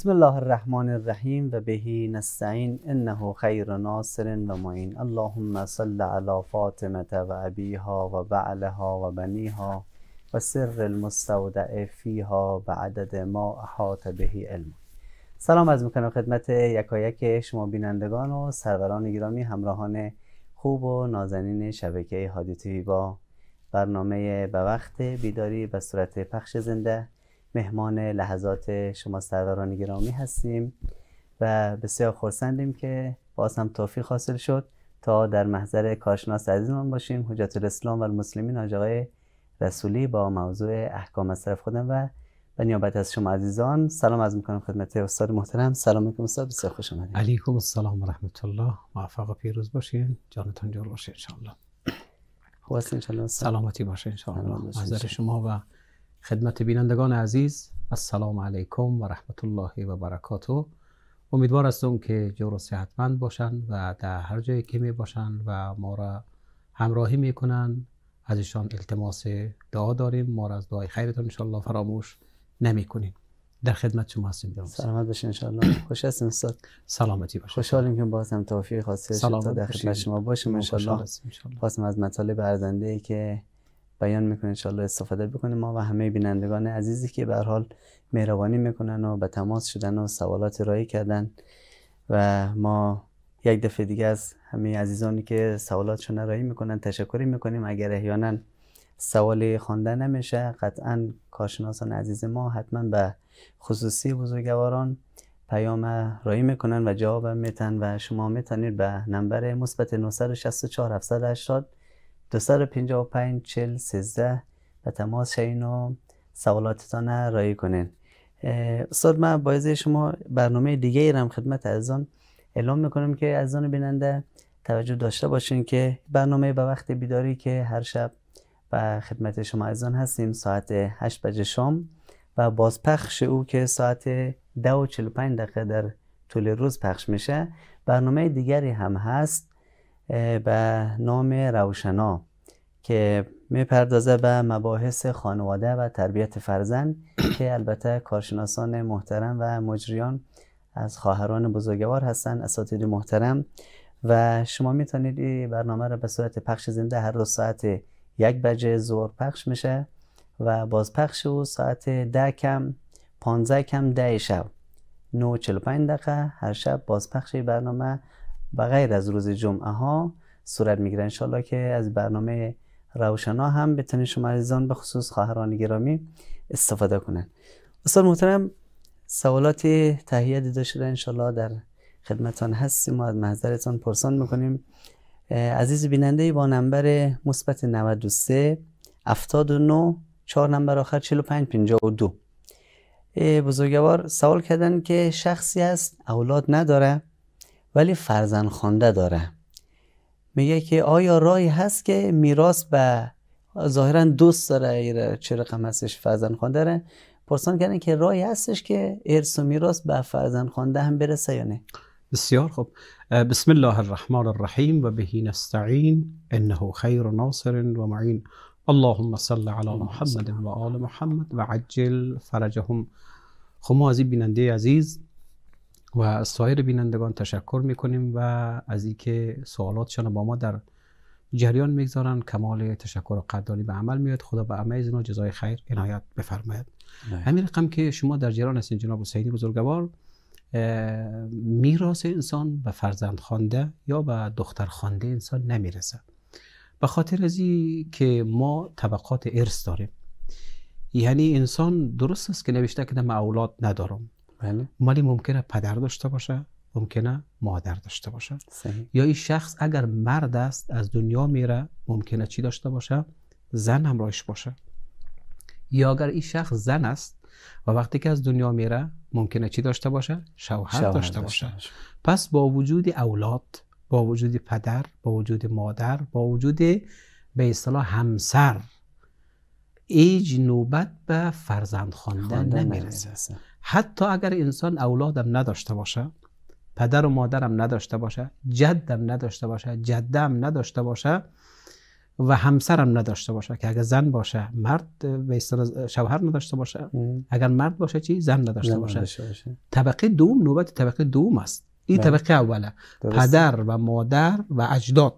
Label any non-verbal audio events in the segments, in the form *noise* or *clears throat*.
بسم الله الرحمن الرحیم و بهی نستعین انه خیر ناصر و معین اللهم صل علی فاطمه و ابیها و بعلها و بنیها و سر المستودع فیها و عدد ما احاط بهی علم سلام از میکنم خدمت یکایک شما بینندگان و سروران گرامی همراهان خوب و نازنین شبکه هادی با برنامه به وقت بیداری به صورت پخش زنده مهمان لحظات شما سروران گرامی هستیم و بسیار خرسندیم که باز هم توفیق حاصل شد تا در محضر کارشناس عزیزمان باشیم حجت الاسلام و المسلمین آقای رسولی با موضوع احکام مصرف خودم و به نیابت از شما عزیزان سلام از میکنم خدمت استاد محترم سلام علیکم استاد بسیار خوش آمدید علیکم السلام و رحمت الله موفق و پیروز باشین جانتان جور باشه ان شاء الله سلامتی باشه ان شاء الله شما و خدمت بینندگان عزیز السلام علیکم و رحمت الله و برکاته امیدوار هستم که جور صحتمند باشند و در هر جایی که می باشند و ما را همراهی می کنند از ایشان التماس دعا داریم ما را از دعای خیرتان انشالله فراموش نمی کنیم در خدمت شما هستیم جناب سلامت باشین انشالله خوش هستیم استاد سلامتی باشین خوشحالیم که باز هم توفیق حاصل شد در خدمت شما باشیم انشالله باز از مطالب ارزنده ای که بیان میکنه انشالله استفاده بکنه ما و همه بینندگان عزیزی که به حال مهربانی میکنن و به تماس شدن و سوالات رایی کردن و ما یک دفعه دیگه از همه عزیزانی که سوالاتشون رایی میکنن تشکری میکنیم اگر احیانا سوال خوانده نمیشه قطعا کارشناسان عزیز ما حتما به خصوصی بزرگواران پیام رایی میکنن و جواب میتن و شما میتونید به نمبر مثبت 964 780 255 40 13 به تماس شین و سوالاتتان رای کنین استاد من باید شما برنامه دیگه ایرم خدمت آن اعلام میکنم که آن بیننده توجه داشته باشین که برنامه به وقت بیداری که هر شب و خدمت شما آن هستیم ساعت 8 بجه شام و بازپخش او که ساعت 10 و 45 دقیقه در طول روز پخش میشه برنامه دیگری هم هست به نام روشنا که میپردازه به مباحث خانواده و تربیت فرزند *coughs* که البته کارشناسان محترم و مجریان از خواهران بزرگوار هستند اساتید محترم و شما میتونید این برنامه را به صورت پخش زنده هر روز ساعت یک بجه ظهر پخش میشه و بازپخش او ساعت ده کم پانزه کم ده شب پنج دقیقه هر شب بازپخش برنامه و غیر از روز جمعه ها صورت میگیره انشالله که از برنامه روشنا هم بتونین شما عزیزان به خصوص خواهران گرامی استفاده کنن استاد محترم سوالات تهیه دیده شده انشالله در خدمتان هستیم و از محضرتان پرسان میکنیم عزیز بیننده با نمبر مثبت 93 79 4 نمبر آخر 45 52 بزرگوار سوال کردن که شخصی است؟ اولاد نداره ولی فرزن خوانده داره میگه که آیا رای هست که میراث به ظاهرا دوست داره چه رقم هستش فرزن خوانده داره پرسان کردن که رای هستش که ارث و میراث به فرزن خوانده هم برسه یا نه بسیار خوب بسم الله الرحمن الرحیم و بهی نستعین انه خیر ناصر و معین اللهم صل علی محمد و آل محمد و عجل فرجهم خب ما از بیننده عزیز و سایر بینندگان تشکر میکنیم و از اینکه سوالاتشان با ما در جریان میگذارن کمال تشکر و قدردانی به عمل میاد خدا به عمل اینا جزای خیر عنایت بفرماید همین رقم که شما در جریان هستین جناب حسینی بزرگوار میراث انسان به فرزند خوانده یا به دختر خوانده انسان نمیرسه به خاطر از که ما طبقات ارث داریم یعنی انسان درست است که نوشته که من اولاد ندارم بله. ممکنه پدر داشته باشه ممکنه مادر داشته باشه صحیح. یا این شخص اگر مرد است از دنیا میره ممکنه چی داشته باشه زن همراهش باشه یا اگر این شخص زن است و وقتی که از دنیا میره ممکنه چی داشته باشه شوهر, داشته, باشه. پس با وجود اولاد با وجود پدر با وجود مادر با وجود به اصطلاح همسر ایج نوبت به فرزند خواندن نمیرسه حتی اگر انسان اولادم نداشته باشه پدر و مادرم نداشته باشه جدم نداشته باشه جدم نداشته باشه و همسرم نداشته باشه که اگر زن باشه مرد به شوهر نداشته باشه اگر مرد باشه چی زن نداشته باشه. طبقه دوم نوبت طبقه دوم است این بله. طبقه اوله پدر و مادر و اجداد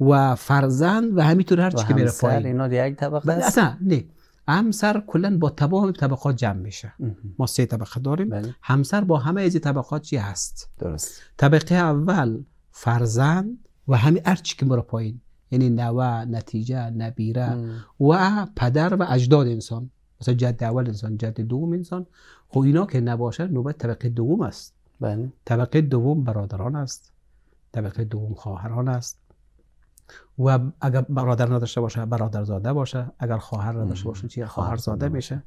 و فرزند و همینطور هر چی که میره پایین اینا یک طبقه بله، است اصلا نه همسر کلا با تمام طبقات جمع میشه ما سه طبقه داریم بله. همسر با همه از طبقات چی هست درست طبقه اول فرزند و همه هرچی که مرا پایین یعنی نوه نتیجه نبیره و پدر و اجداد انسان مثلا جد اول انسان جد دوم انسان خب اینا که نباشه نوبت طبقه دوم است بله. طبقه دوم برادران است طبقه دوم خواهران است و اگر برادر نداشته باشه برادر زاده باشه اگر خواهر نداشته باشه چی خواهر زاده میشه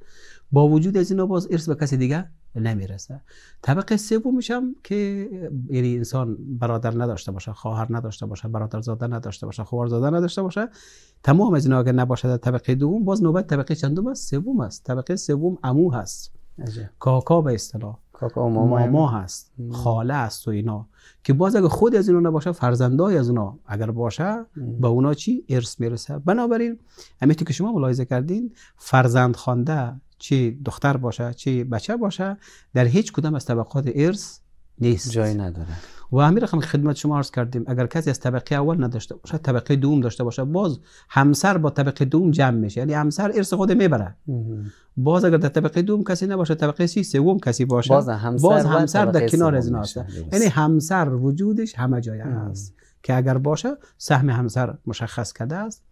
با وجود از اینا باز ارث به کسی دیگه نمیرسه طبقه سوم میشم که یعنی انسان برادر نداشته باشه خواهر نداشته باشه برادر زاده نداشته باشه خواهر زاده نداشته باشه تمام از اینا اگر نباشه در طبقه دوم باز نوبت طبقه چندم است سوم است طبقه سوم عمو هست کاکا به اصطلاح کاکا ماما, ماما یعنی. هست خاله است و اینا که باز اگر خود از اینا نباشه فرزندای از اونا اگر باشه به اونا چی ارث میرسه بنابراین همین که شما ملاحظه کردین فرزند خوانده چه دختر باشه چه بچه باشه در هیچ کدام از طبقات ارث نیست جایی نداره و همین رقم خدمت شما عرض کردیم اگر کسی از طبقه اول نداشته باشه طبقه دوم داشته باشه باز همسر با طبقه دوم جمع میشه یعنی همسر ارث خود میبره باز اگر در طبقه دوم کسی نباشه طبقه سی سوم کسی باشه باز همسر, باز همسر در کنار از هست یعنی همسر وجودش همه جای هست که اگر باشه سهم همسر مشخص کرده است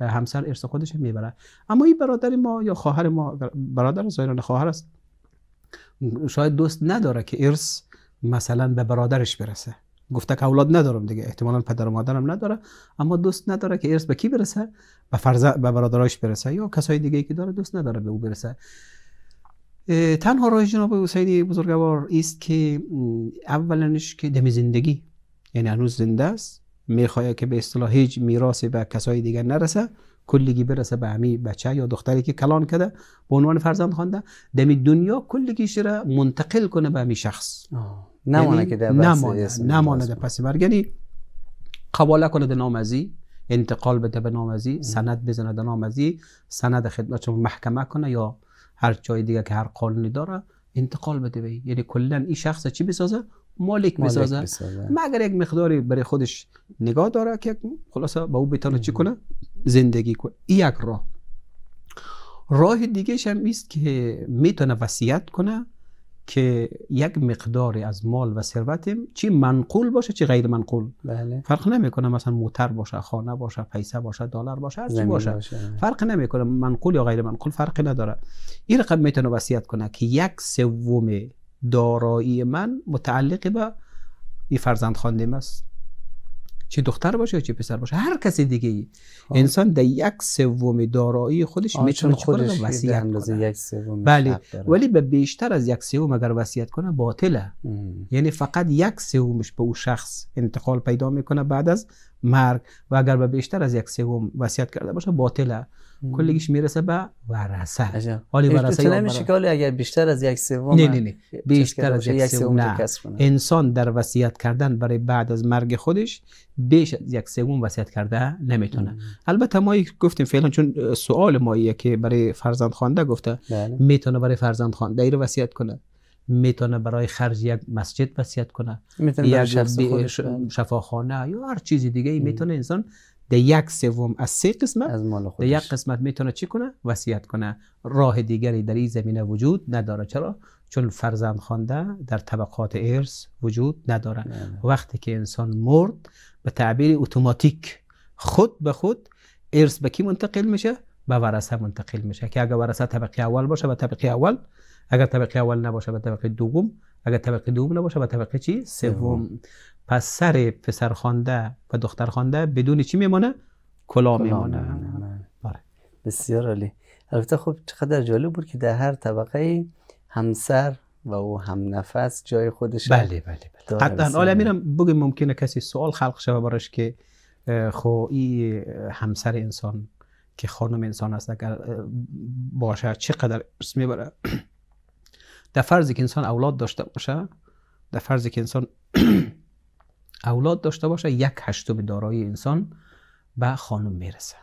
همسر ارث خودش میبره اما این برادر ما یا خواهر ما برادر زایران خواهر است شاید دوست نداره که ارث مثلا به برادرش برسه گفته که اولاد ندارم دیگه احتمالا پدر و مادرم نداره اما دوست نداره که ارث به کی برسه به فرز به برادرش برسه یا کسای دیگه که داره دوست نداره به او برسه تنها راه جناب حسین بزرگوار است که اولنش که دم زندگی یعنی هنوز زنده است میخواد که به اصطلاح هیچ میراثی به کسای دیگه نرسه کلگی برسه به همی بچه یا دختری که کلان کرده به عنوان فرزند خوانده دمی دنیا کلگیش را منتقل کنه به همی شخص یعنی نمانه که در نمانه نمانه در پس یعنی قباله کنه در نامزی انتقال بده به نامزی سند بزنه در نامزی سند خدمت شما محکمه کنه یا هر جای دیگه که هر قانونی داره انتقال بده به یعنی کلا این شخص چی بسازه مالک بسازه مگر یک مقداری برای خودش نگاه داره که خلاصه به او بتانه چی کنه زندگی کنه این یک راه راه دیگه هم است که میتونه وصیت کنه که یک مقداری از مال و ثروتیم، چی منقول باشه چی غیر منقول بله. فرق نمیکنه مثلا موتر باشه خانه باشه پیسه باشه دلار باشه هر چی باشه. فرق نمیکنه منقول یا غیر منقول فرق نداره این رقم میتونه وصیت کنه که یک سوم دارایی من متعلق به این فرزند خواندیم است چه دختر باشه چه پسر باشه هر کسی دیگه ای خب. انسان در یک سوم دارایی خودش میتونه خودش وصیت اندازه یک سوم بله ولی به بیشتر از یک سوم اگر وصیت کنه باطله یعنی فقط یک سومش به او شخص انتقال پیدا میکنه بعد از مرگ و اگر به بیشتر از یک سوم وصیت کرده باشه باطله کلگیش میرسه به ورسه. حالی ورثه نمیشه که اگر بیشتر از یک سوم نه نه نه بیشتر از یک سوم نه انسان در وصیت کردن برای بعد از مرگ خودش بیش از یک سوم وصیت کرده نمیتونه البته ما گفتیم فعلا چون سوال ما که برای فرزند خوانده گفته بله. میتونه برای فرزند خوانده رو وصیت کنه میتونه برای خرج یک مسجد وصیت کنه میتونه برای شفاخانه یا هر چیزی دیگه ای میتونه انسان در یک سوم از سه قسمت از مال یک قسمت میتونه چی کنه وصیت کنه راه دیگری در این زمینه وجود نداره چرا چون فرزند خوانده در طبقات ارث وجود نداره بله. وقتی که انسان مرد به تعبیر اتوماتیک خود به خود ارث به کی منتقل میشه به ورثه منتقل میشه که اگر ورثه طبقه اول باشه به طبقه اول اگر طبقه اول نباشه به طبقه دوم اگر طبقه دوم نباشه به طبقه چی سوم پس سر پسر خوانده و دختر خوانده بدون چی میمونه؟ کلا میمونه. آره. بسیار عالی البته خب چقدر جالب بود که در هر طبقه همسر و او هم نفس جای خودش بله بله بله حتی حالا میرم بگم ممکنه کسی سوال خلق شوه براش که خب این همسر انسان که خانم انسان است اگر باشه چقدر اسم میبره در فرضی که انسان اولاد داشته باشه در فرضی که انسان *clears throat* اولاد داشته باشه یک هشتم دارایی انسان به خانم میرسه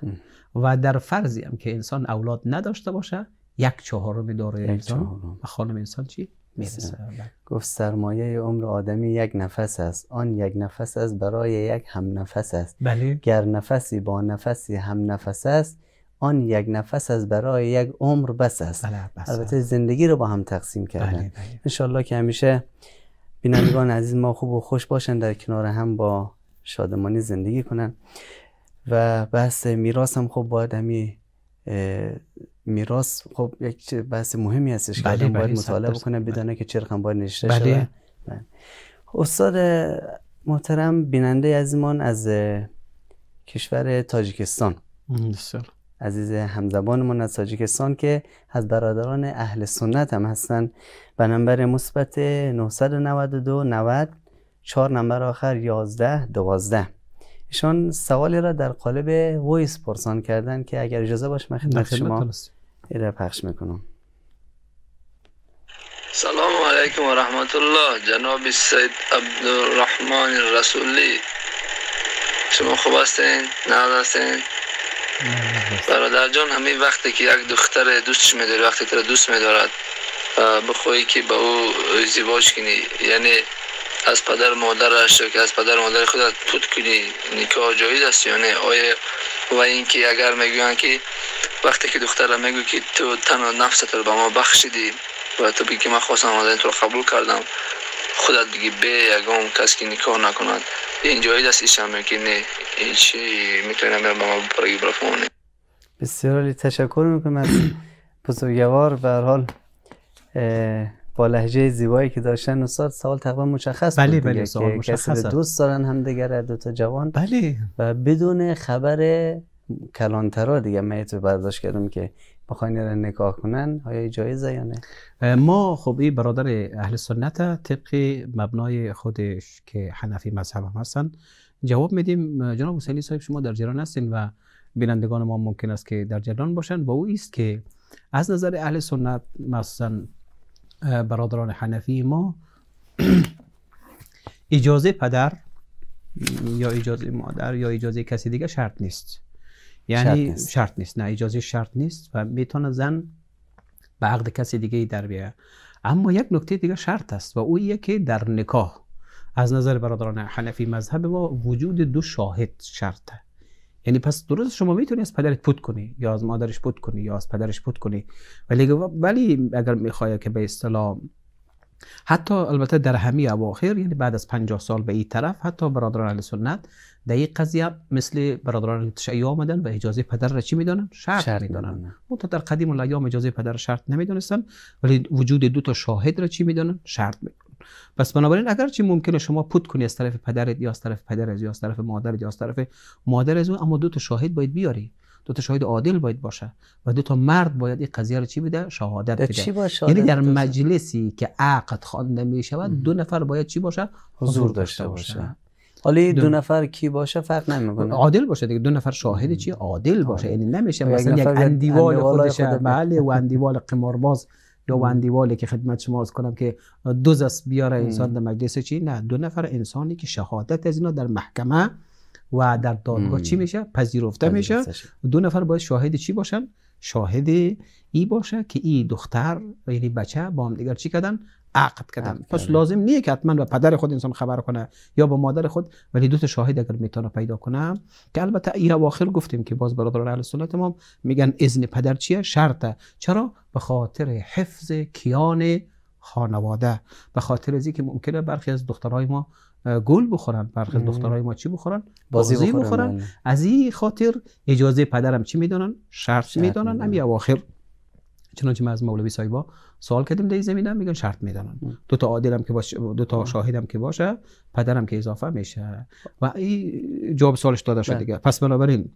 و در فرضی هم که انسان اولاد نداشته باشه یک چهارم دارایی انسان و خانم انسان چی میرسه بله. گفت سرمایه عمر آدمی یک نفس است آن یک نفس است برای یک هم نفس است بله گر نفسی با نفسی هم نفس است آن یک نفس از برای یک عمر بس است بله، البته زندگی رو با هم تقسیم بله، کردن بله. انشالله که همیشه بینندگان عزیز ما خوب و خوش باشن در کنار هم با شادمانی زندگی کنن و بحث میراث هم خب باید همی میراث خب یک بحث مهمی هستش که باید مطالعه بکنه بدانه که چرخ هم باید نشته شده استاد محترم بیننده عزیزمان از کشور تاجیکستان بسیار عزیز همزبانمون از تاجیکستان که از برادران اهل سنت هم هستن به نمبر مثبت 992 90 4 نمبر آخر 11 12 ایشان سوالی را در قالب وایس پرسان کردن که اگر اجازه باشه من خدمت شما را پخش میکنم سلام علیکم و رحمت الله جناب سید عبدالرحمن رسولی شما خوب هستین نه هستین برادر جان همین وقتی که یک دختر دوستش میداری وقتی که دوست میدارد بخوایی که به او زیباش کنی یعنی از پدر مادرش که از پدر مادر خودت پود کنی نکاح جایز است یا نه آیا و اینکه اگر میگوین که وقتی که دختر میگو که تو تن و نفست رو به ما بخشیدی و تو بگی که من خواستم آمدن تو رو قبول کردم خودت بگی به یگام کسی که نکاح نکند اینجایی دست ایشم که نه چی میتونم به ما برای برافونه بسیار حالی تشکر میکنم از بزرگوار به حال با لحجه زیبایی که داشتن استاد سوال تقریبا مشخص بله بله سوال مشخص دوست دارن همدیگر دو تا جوان بله و بدون خبر کلانترا دیگه من برداشت کردم که بخواین را نگاه کنن آیا جایزه یا نه ما خب این برادر اهل سنت طبق مبنای خودش که حنفی مذهب هم هستن جواب میدیم جناب حسینی صاحب شما در جریان هستین و بینندگان ما ممکن است که در جریان باشند با او است که از نظر اهل سنت مثلا برادران حنفی ما *clears throat* اجازه پدر یا اجازه مادر یا اجازه کسی دیگه شرط نیست یعنی شرط نیست. نه اجازه شرط نیست و میتونه زن به عقد کسی دیگه در بیاید. اما یک نکته دیگه شرط است و او یکی در نکاح از نظر برادران حنفی مذهب ما وجود دو شاهد شرطه یعنی پس درست شما میتونی از پدرت پود کنی یا از مادرش پود کنی یا از پدرش پود کنی ولی ولی اگر میخوای که به اصطلاح حتی البته در همه اواخر یعنی بعد از 50 سال به این طرف حتی برادران اهل سنت در این قضیه مثل برادران تشیع آمدن و اجازه پدر را چی میدانن شرط, شرط میدانن تا در قدیم الایام اجازه پدر شرط نمیدانستن ولی وجود دو تا شاهد را چی میدانن شرط میدانن پس بنابراین اگر چی ممکنه شما پوت کنی از طرف پدرت یا از طرف از یا از طرف مادر یا از طرف مادر از اما دو تا شاهد باید بیاری دو تا شاهد عادل باید باشه و دو تا مرد باید این قضیه رو چی بده شهادت بده یعنی در مجلسی که عقد خوانده می شود دو نفر باید چی باشه حضور داشته باشه. حالا دو, دو نفر کی باشه فرق نمیکنه عادل باشه دیگه دو نفر شاهد چی عادل باشه یعنی نمیشه مثلا یک اندیوال خودش بله و اندیوال قمارباز یا *laughs* اندیوالی که خدمت شما از کنم که دوز است بیاره انسان در مجلس چی نه دو نفر انسانی که شهادت از اینا در محکمه و در دادگاه چی میشه پذیرفته میشه دو نفر باید شاهد چی باشن شاهد ای باشه که این دختر و یعنی بچه با هم دیگر چی کردن عقد کردن پس لازم نیه که حتما به پدر خود انسان خبر کنه یا به مادر خود ولی دو تا شاهد اگر میتونه پیدا کنه که البته ای اواخر گفتیم که باز برادران اهل سنت ما میگن اذن پدر چیه شرطه چرا به خاطر حفظ کیان خانواده به خاطر از که ممکنه برخی از دخترای ما گل بخورن برخی دخترای ما چی بخورن بازی, بله. بخورن, از این خاطر اجازه پدرم چی میدانن شرط میدانن همین اواخر چنانچه ما از مولوی سایبا سوال کردیم در زمینه میگن شرط میدانن دو تا عادلم که باشه دو تا شاهدم که باشه پدرم که اضافه میشه و این جواب سوالش داده شده بله. دیگه پس بنابراین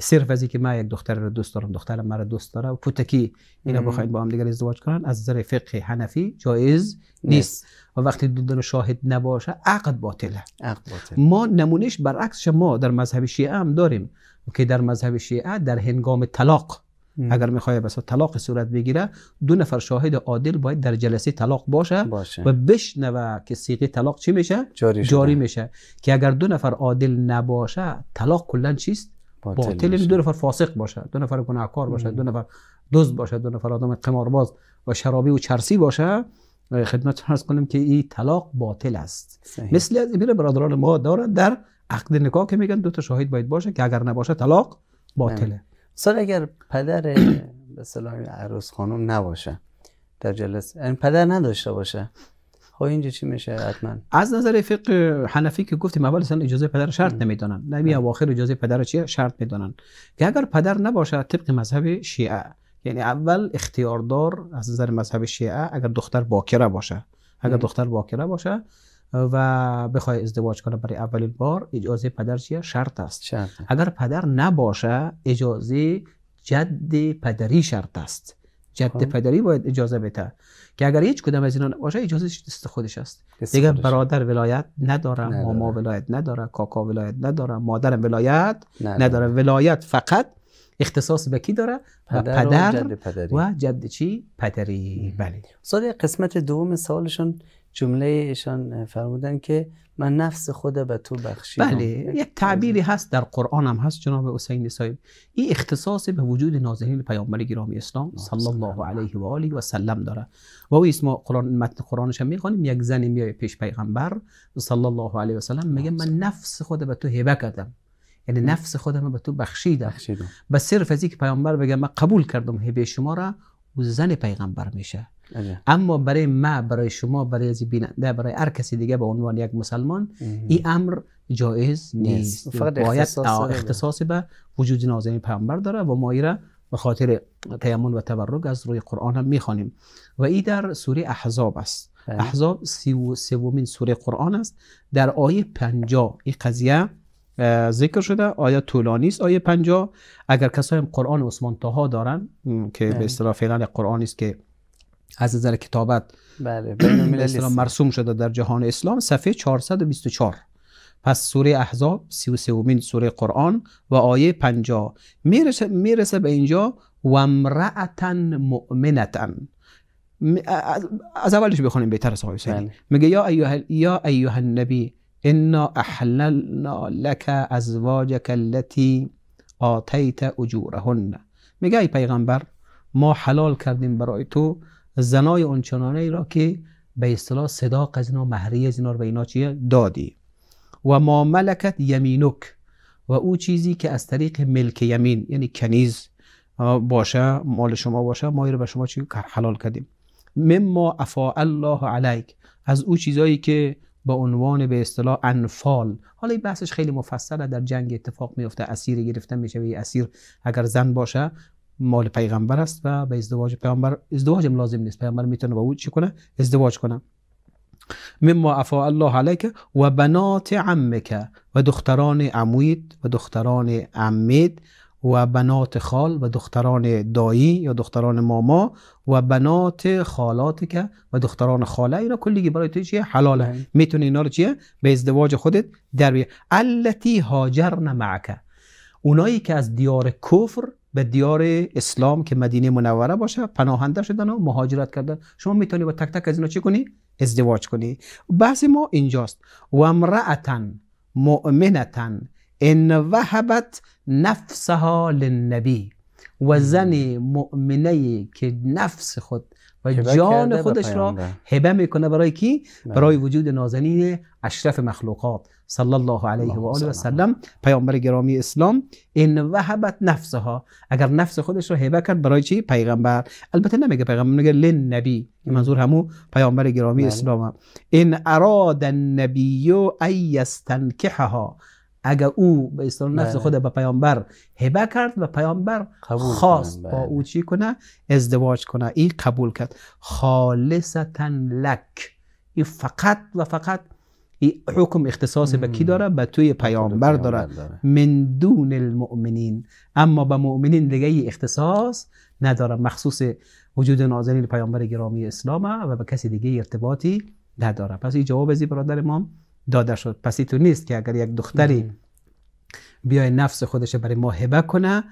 صرف از اینکه من یک دختر رو دوست دارم دخترم مرا دوست داره و پوتکی اینا بخواید با هم دیگر ازدواج کنن از نظر فقه حنفی جایز نیست و وقتی دو دو شاهد نباشه عقد باطله عقد باطل. ما نمونهش برعکس ما در مذهب شیعه هم داریم که در مذهب شیعه در هنگام طلاق اگر میخوای بس طلاق صورت بگیره دو نفر شاهد عادل باید در جلسه طلاق باشه, باشه. و بشنوه که سیغه طلاق چی میشه جاری, جاری میشه که اگر دو نفر عادل نباشه طلاق کلا چیست باطل, دو نفر فاسق باشه، دو نفر گناهکار باشه، دو نفر دزد باشه، دو نفر آدم قمارباز و شرابی و چرسی باشه خدمت عرض کنیم که این طلاق باطل است مثل از این برادران ما داره در عقد نکاح که میگن دو تا شاهد باید باشه که اگر نباشه طلاق باطله سر اگر پدر به عروس خانم نباشه در جلسه یعنی پدر نداشته باشه خب اینجا چی میشه حتما از نظر فقه حنفی که گفتیم اول اصلا اجازه پدر شرط نمیدانن نبی اواخر اجازه پدر چیه شرط میدانن که اگر پدر نباشه طبق مذهب شیعه یعنی اول اختیاردار از نظر مذهب شیعه اگر دختر باکره باشه اگر دختر باکره باشه و بخوای ازدواج کنه برای اولین بار اجازه پدر چیه شرط است شرط. اگر پدر نباشه اجازه جد پدری شرط است جد خب. پدری باید اجازه بده که اگر هیچ کدام از اینا باشه اجازه دست خودش است دیگه برادر ولایت نداره ماما ولایت نداره کاکا ولایت نداره مادرم ولایت نداره ولایت فقط اختصاص به کی داره پدر, پدر و جد پدری و جد چی پدری بله قسمت دوم سوالشون جمله ایشان فرمودن که من نفس خود به تو بخشیدم بله یک تعبیری هست در قرآن هم هست جناب حسین صاحب این اختصاص به وجود ناظرین پیامبر گرامی اسلام صلی الله علیه و آله و سلم داره و او اسم قرآن متن قرآنش هم میخوانیم یک زن میای پیش پیغمبر صلی الله علیه و سلم میگه من نفس خود به تو هبه کردم یعنی نفس خودم به تو بخشیدم, بخشیدم. به صرف از اینکه پیامبر بگه من قبول کردم هبه شما را و زن پیغمبر میشه اما برای ما برای شما برای از بیننده برای هر کسی دیگه به عنوان یک مسلمان این امر جایز نیست فقط باید اختصاص, به وجود نازنین پیامبر داره و ما را به خاطر تیمون و تبرک از روی قرآن هم میخوانیم و این در سوره احزاب است بله. احزاب سومین سوره قرآن است در آیه 50 این قضیه ذکر شده آیه طولانی است آیه 50 اگر کسایی قرآن عثمان تاها دارن که به بله. اصطلاح فعلا قرآن است که از نظر کتابت بله مرسوم شده در جهان اسلام صفحه 424 پس سوره احزاب 33 امین سوره قرآن و آیه 50 میرسه میرسه به اینجا و امرأتن از اولش بخونیم بهتر از حسین بله. میگه یا ایها یا ایها النبی انا احللنا لک ازواجک التی آتیت اجورهن میگه ای پیغمبر ما حلال کردیم برای تو زنای اونچنانه ای را که به اصطلاح صداق از اینا مهری از اینا رو به اینا چی دادی و ما ملکت یمینک و او چیزی که از طریق ملک یمین یعنی کنیز باشه مال شما باشه ما رو به شما چی حلال کردیم مما افاء الله علیک از او چیزایی که به عنوان به اصطلاح انفال حالا این بحثش خیلی مفصله در جنگ اتفاق میفته اسیر گرفته میشه یه اسیر اگر زن باشه مال پیغمبر است و به ازدواج پیغمبر ازدواج لازم نیست پیغمبر میتونه با او چی کنه ازدواج کنه مما افا الله علیک و بنات عمک و دختران عمویت و دختران عمید و بنات خال و دختران دایی یا دختران ماما و بنات خالات که و دختران خاله اینا کلیگی برای تو چیه حلاله میتونی اینا رو چیه به ازدواج خودت در بیاری التی هاجرن معک اونایی که از دیار کفر به دیار اسلام که مدینه منوره باشه پناهنده شدن و مهاجرت کردن شما میتونی با تک تک از اینا چی کنی ازدواج کنی بحث ما اینجاست و امرأتن مؤمنه ان وهبت نفسها للنبی و زن مؤمنه که نفس خود و جان خودش را هبه میکنه برای کی بله. برای وجود نازنین اشرف مخلوقات صلی الله علیه و آله و سلم پیامبر گرامی اسلام این وهبت نفسها اگر نفس خودش رو هبه کرد برای چی پیغمبر البته نمیگه پیغمبر میگه لن نبی بله. منظور همو پیامبر گرامی بله. اسلام این اراد النبی ان یستنکحها اگر او به اصطلاح نفس بله. خود به پیامبر هبه کرد و پیامبر خواست با بله. او چی کنه ازدواج کنه این قبول کرد خالصتا لک این فقط و فقط این حکم اختصاص به کی داره به توی پیامبر داره من دون المؤمنین اما به مؤمنین دیگه ای اختصاص نداره مخصوص وجود ناظرین پیامبر گرامی اسلامه و به کسی دیگه ارتباطی نداره پس این جواب زی برادر امام داده شد پس تو نیست که اگر یک دختری بیای نفس خودش برای ما کنه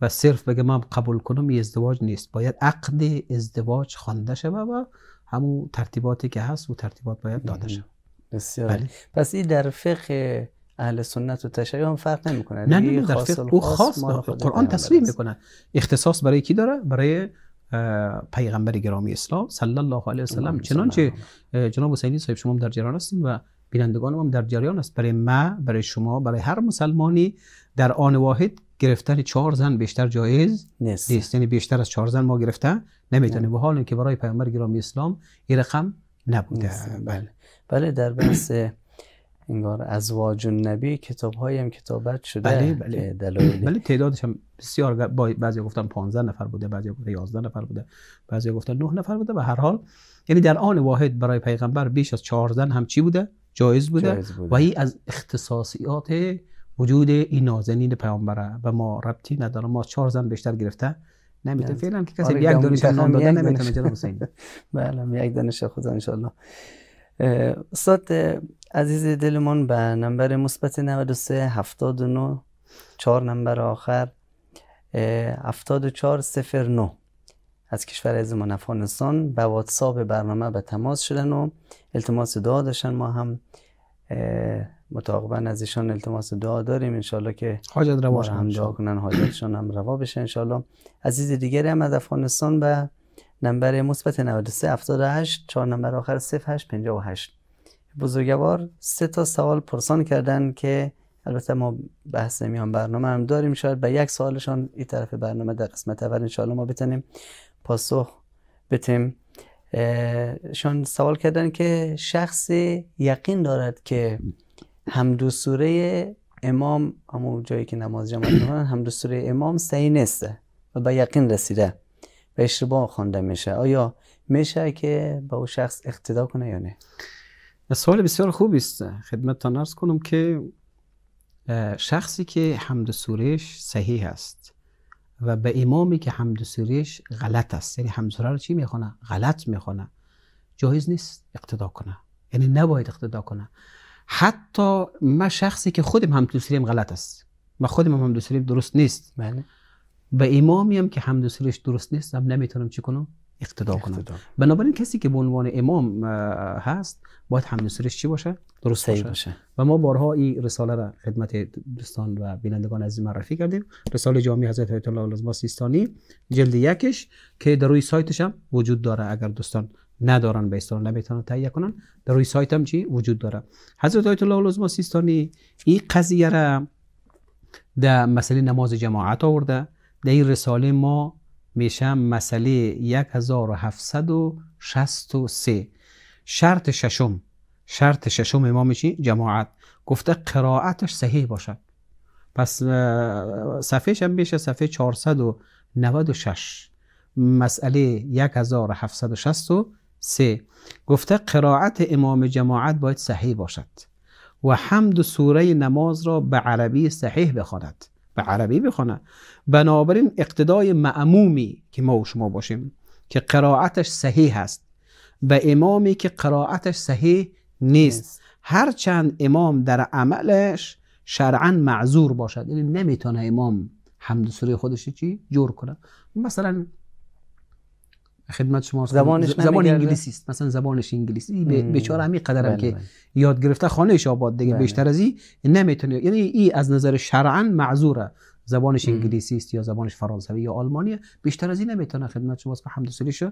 و صرف بگه ما قبول کنم ازدواج نیست باید عقد ازدواج خوانده شوه و همون ترتیباتی که هست و ترتیبات باید داده شوه بسیار بله. پس این در فقه اهل سنت و تشیع هم فرق نمیکنه نه نه در فقه او خاص قرآن تصویر میکنه اختصاص برای کی داره برای پیغمبر گرامی اسلام صلی الله علیه و سلم چنانچه جناب حسینی صاحب شما در جریان هستین و بینندگان هم در جریان است برای ما برای شما برای هر مسلمانی در آن واحد گرفتن چهار زن بیشتر جایز نیست یعنی بیشتر از چهار زن ما گرفته نمیتونه و حال که برای پیامبر گرامی اسلام این رقم نبوده بله. بله بله در بحث انگار ازواج النبی کتاب های هم کتابت شده بله بله بله تعدادش هم بسیار بعضی گفتن 15 نفر بوده بعضی گفتن 11 نفر بوده بعضی گفتن 9 نفر بوده و هر حال یعنی در آن واحد برای پیغمبر بیش از 14 هم چی بوده جایز بوده, جایز بوده. و این از اختصاصیات وجود این نازنین پیامبره و ما ربطی نداره ما چهار زن بیشتر گرفته نمیتونه فعلا که کسی آره، یک دانش نام داده نمیتونه جناب حسین *laughs* بله یک دانش خدا ان استاد عزیز دلمون به نمبر مثبت 93 79 چهار نمبر آخر 74 09 از کشور از افغانستان به واتساب برنامه به تماس شدن و التماس دعا داشتن ما هم متاقبا از ایشان التماس دعا داریم انشالله که حاجت روا هم دعا کنن حاجتشان هم روا بشه انشالله عزیز دیگری هم از افغانستان به نمبر مثبت 93 78 چهار نمبر آخر 08 58 بزرگوار سه تا سوال پرسان کردن که البته ما بحث میان برنامه هم داریم شاید به یک سوالشان این طرف برنامه در قسمت اول انشالله ما بتنیم پاسخ بتیم شان سوال کردن که شخص یقین دارد که هم دو سوره امام همون جایی که نماز جماعت میکنن هم دو سوره امام صحیح نیست و به یقین رسیده و اشتباه خوانده میشه آیا میشه که به او شخص اقتدا کنه یا نه سوال بسیار خوبی است خدمتتان عرض کنم که شخصی که حمد سورش صحیح است و به امامی که حمد و سریش غلط است یعنی حمد رو چی میخونه غلط میخونه جایز نیست اقتدا کنه یعنی نباید اقتدا کنه حتی ما شخصی که خودم حمد و سریم غلط است ما خودم هم حمد سریم درست نیست بله به امامی هم که حمد و درست نیست هم نمیتونم چی کنم اقتدا کنند. بنابراین کسی که به عنوان امام هست باید هم نصرش چی باشه درست باشه. و ما بارها این رساله را خدمت دوستان و بینندگان عزیز معرفی کردیم رساله جامعه حضرت آیت الله العظما سیستانی جلد یکش که در روی سایتش هم وجود داره اگر دوستان ندارن به استان نمیتونن تهیه کنن در روی سایت هم چی وجود داره حضرت آیت الله العظما سیستانی این قضیه را در مسئله نماز جماعت آورده در این رساله ما میشم مسئله 1763 شرط ششم شرط ششم امام جماعت گفته قراعتش صحیح باشد پس صفحه میشه صفحه 496 مسئله 1763 گفته قراعت امام جماعت باید صحیح باشد و حمد سوره نماز را به عربی صحیح بخواند به عربی بخونه. بنابراین اقتدای معمومی که ما و شما باشیم که قرائتش صحیح هست به امامی که قرائتش صحیح نیست هرچند امام در عملش شرعا معذور باشد یعنی نمیتونه امام حمد سوره خودش چی جور کنه مثلا خدمت شما زبانش زبان انگلیسی است مثلا زبانش انگلیسی بیچار همین قدرم بله، که بله. یاد گرفته خانهش آباد دیگه بله. بیشتر از این نمیتونه یعنی این از نظر شرعا معذوره زبانش انگلیسی است یا زبانش فرانسوی یا آلمانی بیشتر از این نمیتونه خدمت شما به همدوسریش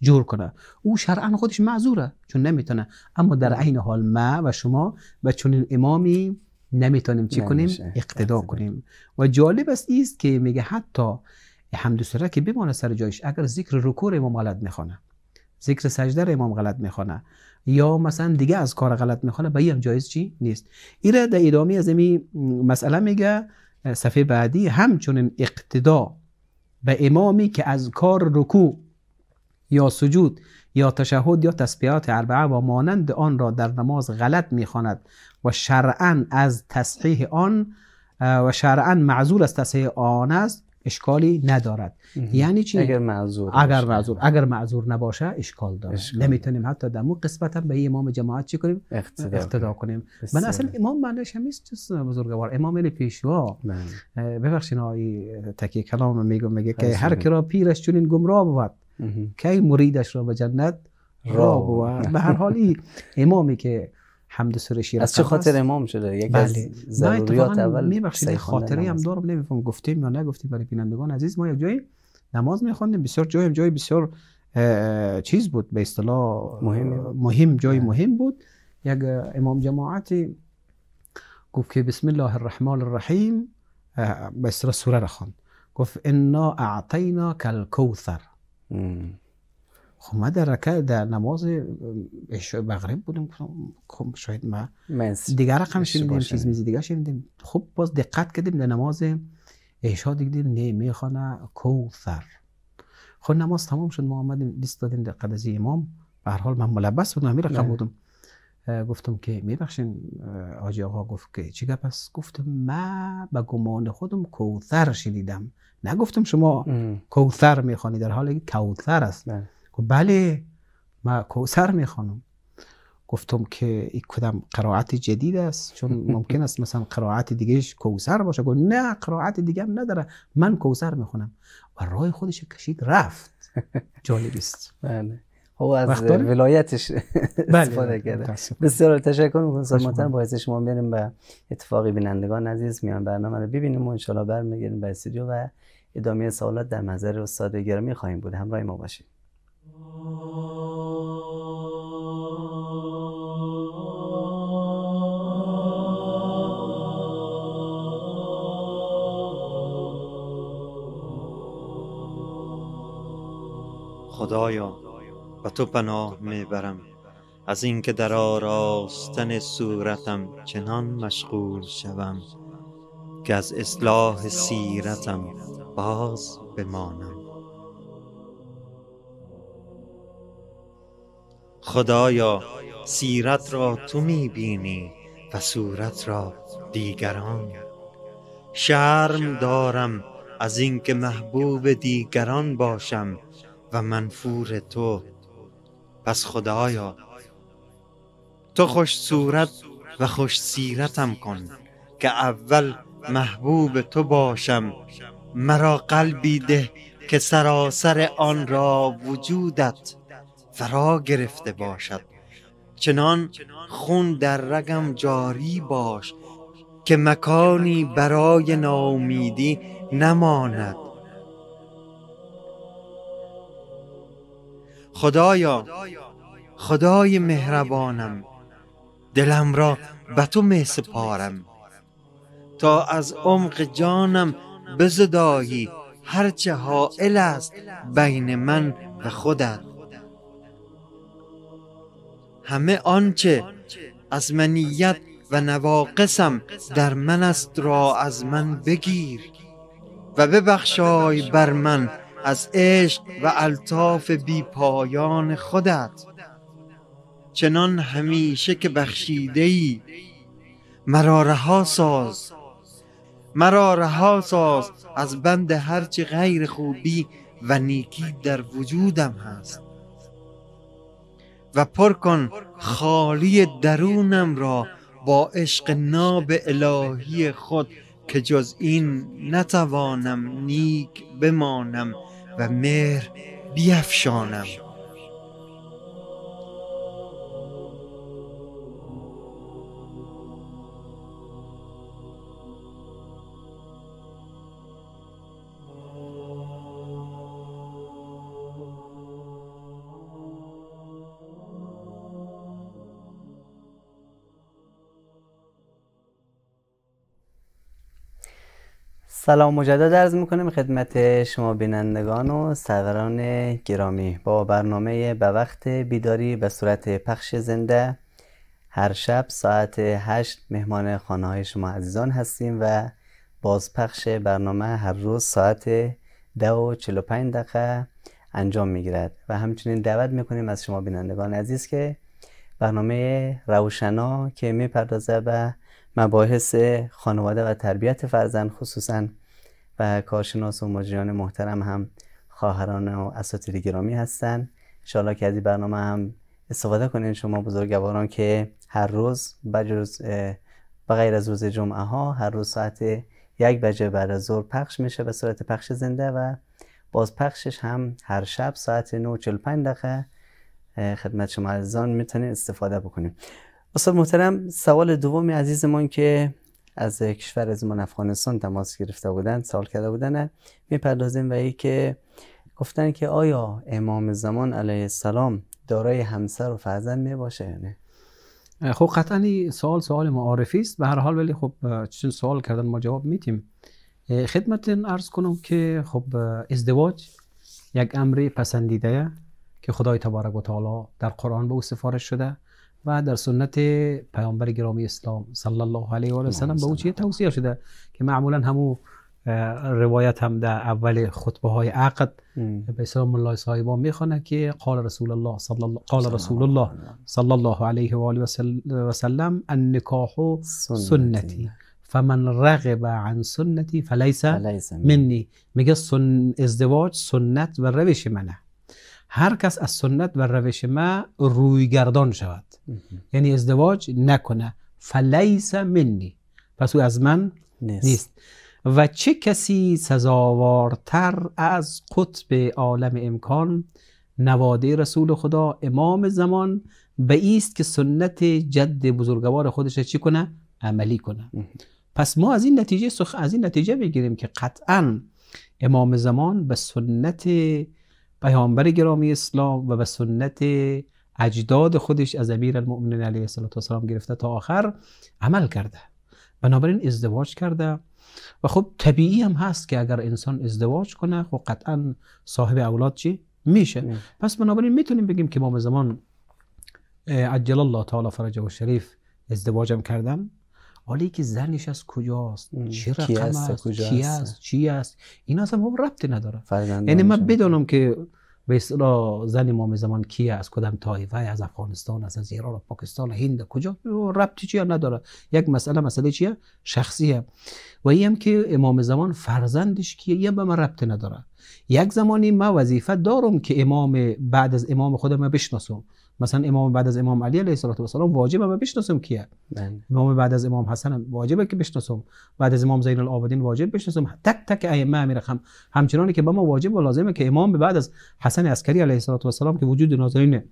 جور کنه او شرعا خودش معذوره چون نمیتونه اما در عین حال ما و شما و چون امامی نمیتونیم چی کنیم اقتدا کنیم و جالب است است که میگه حتی حمد و که بمانه سر جایش اگر ذکر رکوع امام غلط میخوانه ذکر سجده رو امام غلط میخوانه یا مثلا دیگه از کار غلط میخوانه به هم جایز چی نیست ایره در ادامه از این مسئله میگه صفحه بعدی همچنین اقتدا به امامی که از کار رکوع یا سجود یا تشهد یا تسبیحات اربعه و مانند آن را در نماز غلط میخواند و شرعا از تصحیح آن و شرعا معذور از تصحیح آن است اشکالی ندارد یعنی چی اگر معذور اگر معذور اگر معذور نباشه اشکال داره اشکال. نمیتونیم حتی در اون قسمت هم به امام جماعت چی کنیم اقتدا کنیم من اصلا امام معنیش هم نیست بزرگوار امام علی پیشوا بله. ببخشید آقای تکی کلام میگم میگه که هر کی را پیرش چنین گمراه بود کی مریدش را به جنت را بود به هر حال *laughs* امامی که حمد سر شیر. از چه خاطر امام شده یک از بله. ضروریات اول میبخشید خاطری هم دارم نمیفهم گفتیم یا نگفتیم برای بینندگان عزیز ما یک جایی نماز میخواندیم بسیار جای جای بسیار چیز بود به اصطلاح مهم مهم جای بله. مهم بود یک امام جماعتی گفت که بسم الله الرحمن الرحیم به اصطلاح سوره را خواند گفت انا اعطینا کالکوثر خب ما در رکعه، در نماز عشاء مغرب بودم خب شاید ما دیگر رقم شنیدیم چیز میزی دیگه شنیدیم خب باز دقت کردیم در نماز عشاء دیدیم نه میخوانه کوثر خب نماز تمام شد ما آمدیم دست دادیم در قدس امام به هر حال من ملبس بودم می رقم بودم گفتم که میبخشین آجی آقا گفت که چی گفت؟ گفتم ما به گمان خودم کوثر شنیدم نگفتم شما کوثر میخوانی در حالی کوثر است گفت بله من کوسر میخوانم گفتم که این کدام قرائت جدید است چون *laughs* ممکن است مثلا قرائت دیگهش کوسر باشه گفت نه قرائت دیگه هم نداره من کوسر میخونم و راه خودش کشید رفت *laughs* جالب است بله او خب، از ولایتش *laughs* استفاده بله، کرده بله، بسیار تشکر میکنم سلامتا باید شما میریم به اتفاقی بینندگان عزیز میان برنامه رو ببینیم و انشالله برمیگیریم به استودیو و ادامه سوالات در منظر استاد گرامی خواهیم بود همراه ما باشید خدایا و تو پناه میبرم از اینکه در آراستن صورتم چنان مشغول شوم که از اصلاح سیرتم باز بمانم خدایا سیرت را تو میبینی و صورت را دیگران شرم دارم از اینکه محبوب دیگران باشم و منفور تو پس خدایا تو خوش صورت و خوش سیرتم کن که اول محبوب تو باشم مرا قلبی ده که سراسر آن را وجودت فرا گرفته باشد چنان خون در رگم جاری باش که مکانی برای ناامیدی نماند خدایا خدای مهربانم دلم را به تو می سپارم تا از عمق جانم بزدایی هرچه حائل است بین من و خودت همه آنچه از منیت و نواقصم در من است را از من بگیر و ببخشای بر من از عشق و الطاف بی پایان خودت چنان همیشه که بخشیده ای مرا رها ساز مرا رها ساز از بند هرچه غیر خوبی و نیکی در وجودم هست و پر کن خالی درونم را با عشق ناب الهی خود که جز این نتوانم نیک بمانم و مهر بیفشانم سلام مجدد عرض میکنیم خدمت شما بینندگان و سروران گرامی با برنامه به وقت بیداری به صورت پخش زنده هر شب ساعت 8 مهمان خانه های شما عزیزان هستیم و بازپخش برنامه هر روز ساعت 10 و پنج دقیقه انجام میگیرد و همچنین دعوت میکنیم از شما بینندگان عزیز که برنامه روشنا که میپردازه به مباحث خانواده و تربیت فرزند خصوصا و کارشناس و مجریان محترم هم خواهران و اساتید گرامی هستند انشاءالله که از این برنامه هم استفاده کنین شما بزرگواران که هر روز بجز بغیر از روز جمعه ها هر روز ساعت یک بجه بعد از ظهر پخش میشه به صورت پخش زنده و باز پخشش هم هر شب ساعت 9:45 دقیقه خدمت شما عزیزان میتونید استفاده بکنید استاد محترم سوال دوم عزیزمان که از کشور از من افغانستان تماس گرفته بودن سوال کرده بودن میپردازیم و ای که گفتن که آیا امام زمان علیه السلام دارای همسر و فرزند می باشه نه خب قطعا این سوال سوال معارفی است به هر حال ولی خب چون سوال کردن ما جواب میتیم خدمتتون ارز کنم که خب ازدواج یک امر پسندیده که خدای تبارک و تعالی در قرآن به او سفارش شده و در سنت پیامبر گرامی اسلام صلی الله علیه و سلم به او چیه توصیه شده که معمولا همو روایت هم در اول خطبه های عقد به اسلام الله صاحبا میخونه که قال رسول الله صلی الله قال رسول الله صلی الله علیه و آله و سلم النکاح سنتی فمن رغب عن سنتی فلیس منی میگه ازدواج سنت و روش منه هر کس از سنت و روش ما رویگردان شود یعنی ازدواج نکنه فلیس منی پس او از من نیست, نیست. و چه کسی سزاوارتر از قطب عالم امکان نواده رسول خدا امام زمان به ایست که سنت جد بزرگوار خودش چی کنه عملی کنه پس ما از این نتیجه سخ... از این نتیجه بگیریم که قطعا امام زمان به سنت پیامبر گرامی اسلام و به سنت اجداد خودش از امیر المؤمنین علیه السلام گرفته تا آخر عمل کرده بنابراین ازدواج کرده و خب طبیعی هم هست که اگر انسان ازدواج کنه خب قطعا صاحب اولاد چی میشه ام. پس بنابراین میتونیم بگیم که امام زمان عجل الله تعالی فرجه و شریف ازدواجم کردم حالی که زنش از کجاست چه رقم است کی است چی است اینا اصلا هم ربطی نداره یعنی من بدانم که به اصطلاح زن امام زمان کیه از کدام طایفه از افغانستان از از ایران و پاکستان و هند کجا ربطی چیه نداره یک مسئله مسئله چیه شخصیه و این که امام زمان فرزندش کیه یه به من ربطی نداره یک زمانی ما وظیفه دارم که امام بعد از امام خودم بشناسم مثلا امام بعد از امام علی علیه السلام واجبه که بشناسم کیه بله. امام بعد از امام حسن واجبه که بشناسم بعد از امام زین العابدین واجب بشناسم تک تک ائمه امیر همچنانی که به ما واجب و لازمه که امام بعد از حسن عسکری علیه السلام که وجود ناظرین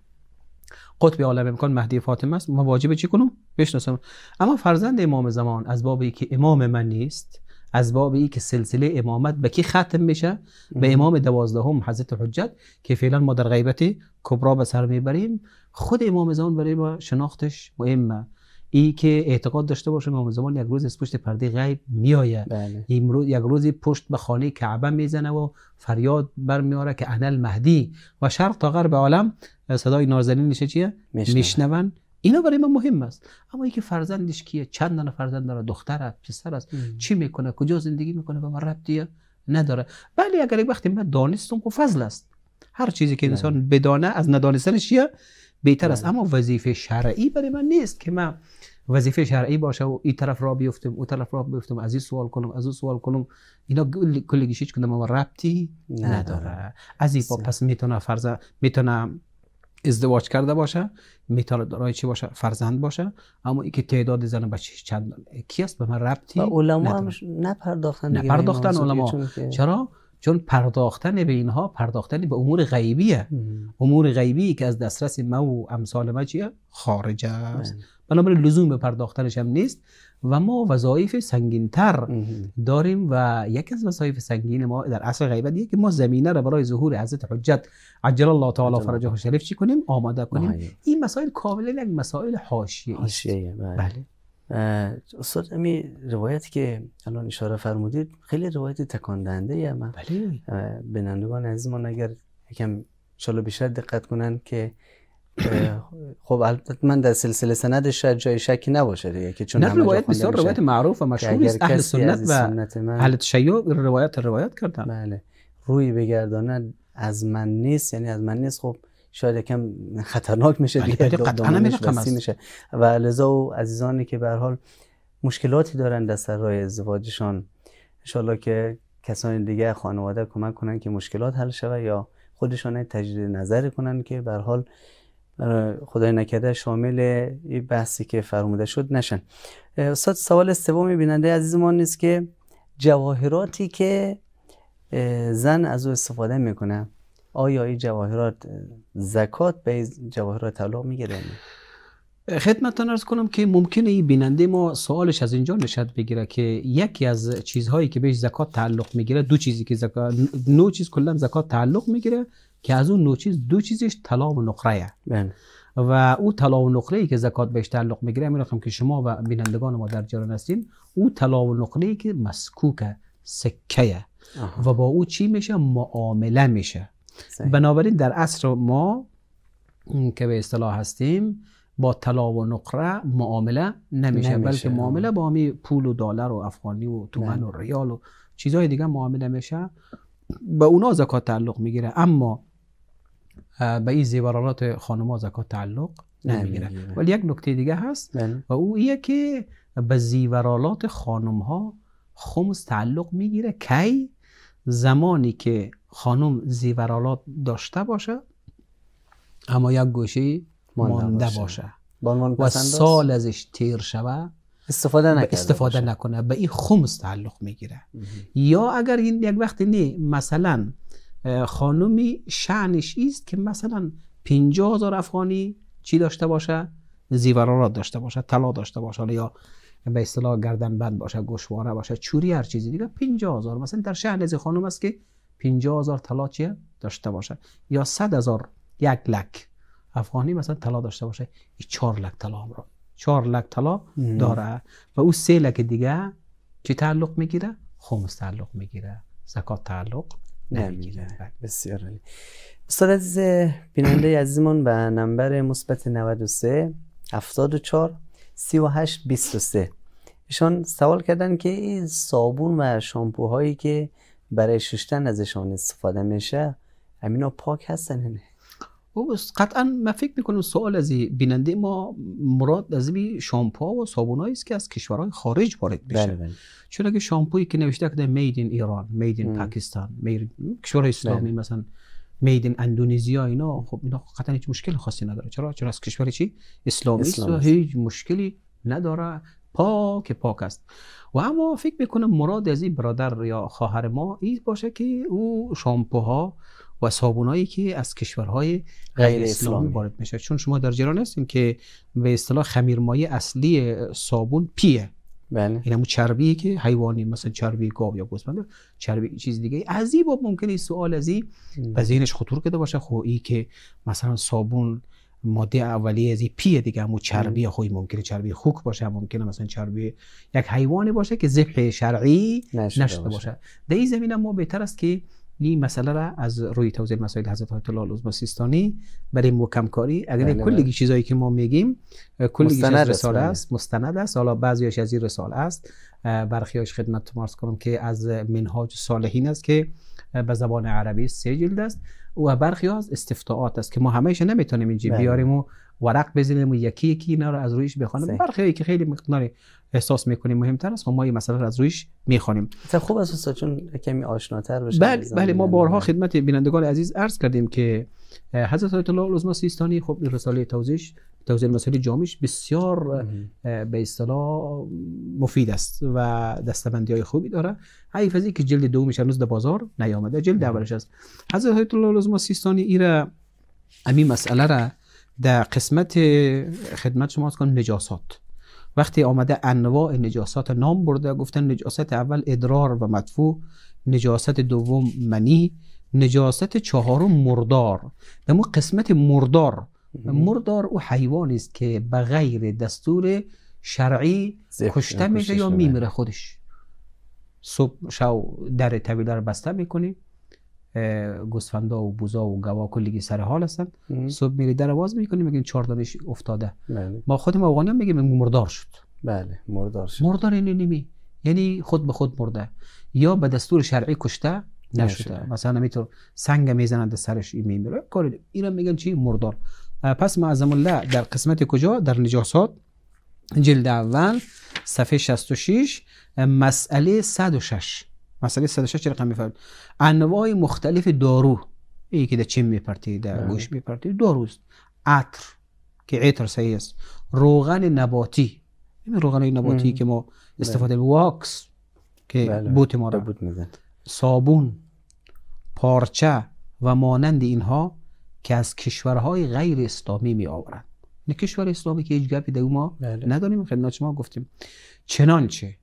قطب عالم امکان مهدی فاطمه است ما واجب چی کنم بشناسم اما فرزند امام زمان از بابی که امام من نیست از باب ای که سلسله امامت به کی ختم میشه به امام دوازدهم حضرت حجت که فعلا ما در غیبت کبرا به سر میبریم خود امام زمان برای ما شناختش مهمه ای که اعتقاد داشته باشه امام زمان یک روز از پشت پرده غیب میایه بله. یک روزی پشت به خانه کعبه میزنه و فریاد برمیاره که انا مهدی و شرق تا غرب عالم صدای نازنین میشه چیه میشنون اینا برای ما مهم است اما اینکه فرزندش کیه چند تا فرزند داره دختره، است پسر است چی میکنه کجا زندگی میکنه به ما ربطی نداره ولی اگر یک وقتی من دانستم که فضل است هر چیزی که بله. انسان بدانه از ندانستنش چیه بهتر است بله. اما وظیفه شرعی برای من نیست که من وظیفه شرعی باشه و این طرف را بیفتم اون طرف را بیفتم از این سوال کنم از اون سوال کنم اینا کلی که کنم اما ربطی نداره از این پس میتونه فرزه میتونه ازدواج کرده باشه میتواند دارای چی باشه فرزند باشه اما که تعداد زن بچه چند است به من ربطی و علما هم نپرداختن یعنی چرا چون پرداختن به اینها پرداختن به امور غیبیه امور غیبی که از دسترس ما و امثال ما چیه خارج است بله. بنابراین لزوم به پرداختنش هم نیست و ما وظایف سنگین تر داریم و یکی از وظایف سنگین ما در اصل غیبت که ما زمینه را برای ظهور حضرت حجت عجل الله تعالی فرجه شریف چی کنیم آماده کنیم این مسائل کاملا یک مسائل حاشیه است بله, بله. استاد امی روایت که الان اشاره فرمودید خیلی روایت تکان دهنده ای بله بینندگان عزیزمان اگر یکم شلو بیشتر دقت کنن که خب البته من در سلسله سند شاید جای شکی نباشه دیگه که چون نقل روایت بسیار روایت معروف و مشهور است اهل سنت و اهل تشیع روایت روایت کردن بله روی بگرداند از من نیست یعنی از من نیست خب شاید کم خطرناک میشه بله، دیگه بله، قطعا میشه و لذا و عزیزانی که به حال مشکلاتی دارن در سر راه ازدواجشان انشالله که کسان دیگه خانواده کمک کنن که مشکلات حل شود یا خودشان تجدید نظر کنن که به حال خدای نکده شامل این بحثی که فرموده شد نشن استاد سوال سوم بیننده عزیز ما نیست که جواهراتی که زن از او استفاده میکنه آیا این جواهرات زکات به جواهرات طلا میگیره خدمتتان ارز کنم که ممکنه این بیننده ما سوالش از اینجا نشد بگیره که یکی از چیزهایی که بهش زکات تعلق میگیره دو چیزی که زکات نو چیز کلا زکات تعلق میگیره که از اون نو چیز دو چیزش طلا و نقره هست. بله. و او طلا و نقره ای که زکات بهش تعلق میگیره می که شما و بینندگان ما در جریان هستین او طلا و نقره ای که مسکوک سکه و با او چی میشه معامله میشه بنابراین در عصر ما که به اصطلاح هستیم با طلا و نقره معامله نمیشه, بلکه معامله با پول و دلار و افغانی و تومان بله. و ریال و چیزهای دیگه معامله میشه به اونا زکات تعلق میگیره اما به این زیورالات خانما زکات تعلق نمیگیره ولی یک نکته دیگه هست بله. و او ایه که به زیورالات خانم ها خمس تعلق میگیره کی زمانی که خانم زیورالات داشته باشه اما یک گوشه مانده باشه, و سال ازش تیر شوه استفاده نکنه استفاده نکنه به این خمس تعلق میگیره یا اگر این یک وقتی نی مثلا خانومی شعنش ایست که مثلا 50 هزار افغانی چی داشته باشه زیورالات داشته باشه طلا داشته باشه یا به اصطلاح گردن بند باشه گوشواره باشه چوری هر چیزی دیگه 50 هزار مثلا در شهر از خانم است که 50 هزار طلا چیه داشته باشه یا 100 هزار یک لک افغانی مثلا طلا داشته باشه ای 4 لک طلا را 4 لک طلا داره و او 3 لک دیگه چی تعلق میگیره خمس تعلق میگیره زکات تعلق نمیره بسیار عالی استاد عزیز بیننده *clears throat* عزیزمون به نمبر مثبت 93 74 38 23 ایشان سوال کردن که این صابون و شامپو هایی که برای ششتن ازشان استفاده میشه همینا پاک هستن نه قطعا من فکر میکنم سوال از بیننده ما مراد از این شامپو و صابونایی است که از کشورهای خارج وارد میشه بله, بله. چون اگه شامپویی که نوشته که مید این ایران مید این پاکستان مید کشور اسلامی بله. مثلا این اندونزیا اینا خب اینا قطعا هیچ مشکل خاصی نداره چرا چرا از کشور چی اسلامی است هیچ مشکلی نداره پاک پاک است و اما فکر میکنم مراد از این برادر یا خواهر ما این باشه که او شامپوها و صابونایی که از کشورهای غیر اسلامی وارد میشه چون شما در جریان هستین که به اصطلاح خمیرمایه اصلی صابون پیه بله این چربی که حیوانی مثلا چربی گاو یا گوسفند چربی چیز دیگه از این باب ممکنه سوال از این به ذهنش خطور کرده باشه خب که مثلا صابون ماده اولیه از این پیه دیگه اون چربی خوی خب ممکنه چربی خوک باشه ممکنه مثلا چربی یک حیوانی باشه که ذبح شرعی نشده, نشده باشه, باشه. در این زمینه ما بهتر است که این مسئله را از روی توزیع مسائل حضرت آیت الله العظمی سیستانی برای کاری اگر بله، کلی بله. چیزایی که ما میگیم کلی چیز رساله بله. است مستند است حالا بعضیش از این رساله است برخیاش خدمت مارس کنم که از منهاج صالحین است که به زبان عربی سه جلد است و برخی از استفتاعات است که ما همیشه نمیتونیم اینجا بیاریم و ورق بزنیم و یکی یکی اینا رو از رویش بخونیم برخی که خیلی مقدار احساس میکنیم مهمتر است خب ما این مسئله رو از رویش میخوانیم خوب است استاد چون کمی آشناتر بشه بله بله ما بارها خدمت بینندگان عزیز عرض کردیم که حضرت آیت الله العظمی سیستانی خب رساله توضیح توضیح مسائل جامعش بسیار به اصطلاح مفید است و دستبندی های خوبی داره حیف از که جلد دومش هنوز در بازار نیامده جلد اولش است حضرت آیت الله العظمی سیستانی ایره امی مسئله را در قسمت خدمت شما از کنم نجاسات وقتی آمده انواع نجاسات نام برده گفتن نجاست اول ادرار و مدفوع نجاست دوم منی نجاست چهارم مردار اما قسمت مردار مردار او حیوان است که به غیر دستور شرعی کشته میشه یا میمیره خودش صبح شو در طویله رو بسته میکنی گوسفندا و بوزا و گوا کلیگی سر حال هستن صبح میری در باز میکنی میگن چهار دانش افتاده بله. ما خود افغانی هم میگیم مردار شد بله مردار شد مردار اینو یعنی نمی یعنی خود به خود مرده یا به دستور شرعی کشته نشده مثلا میتور سنگ میزنند سرش این میمیره کار اینا میگن چی مردار پس معظم الله در قسمت کجا در نجاسات جلد اول صفحه 66 مسئله 106 مسئله 106 رقم میفرد انواع مختلف دارو ای که در چین میپرتی در بله. گوش میپرتی داروست عطر که عطر صحیح است روغن نباتی این روغن نباتی که ما بله. استفاده واکس که بله،, بله. بوت ما را صابون پارچه و مانند اینها که از کشورهای غیر اسلامی می آورند نه کشور اسلامی که هیچ گپی در ما بله. نداریم خدمت شما گفتیم چنانچه